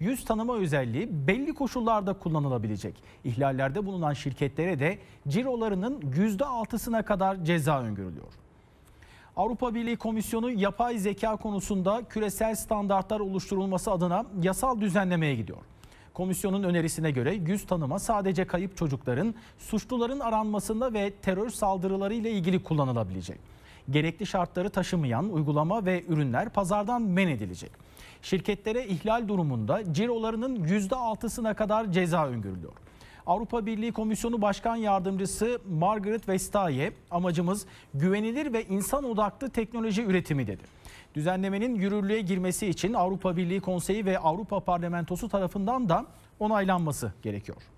Yüz tanıma özelliği belli koşullarda kullanılabilecek. İhlallerde bulunan şirketlere de cirolarının %6'sına kadar ceza öngörülüyor. Avrupa Birliği Komisyonu yapay zeka konusunda küresel standartlar oluşturulması adına yasal düzenlemeye gidiyor. Komisyonun önerisine göre yüz tanıma sadece kayıp çocukların, suçluların aranmasında ve terör saldırıları ile ilgili kullanılabilecek gerekli şartları taşımayan uygulama ve ürünler pazardan men edilecek. Şirketlere ihlal durumunda cirolarının %6'sına kadar ceza öngörülüyor. Avrupa Birliği Komisyonu Başkan Yardımcısı Margaret Vestager amacımız güvenilir ve insan odaklı teknoloji üretimi dedi. Düzenlemenin yürürlüğe girmesi için Avrupa Birliği Konseyi ve Avrupa Parlamentosu tarafından da onaylanması gerekiyor.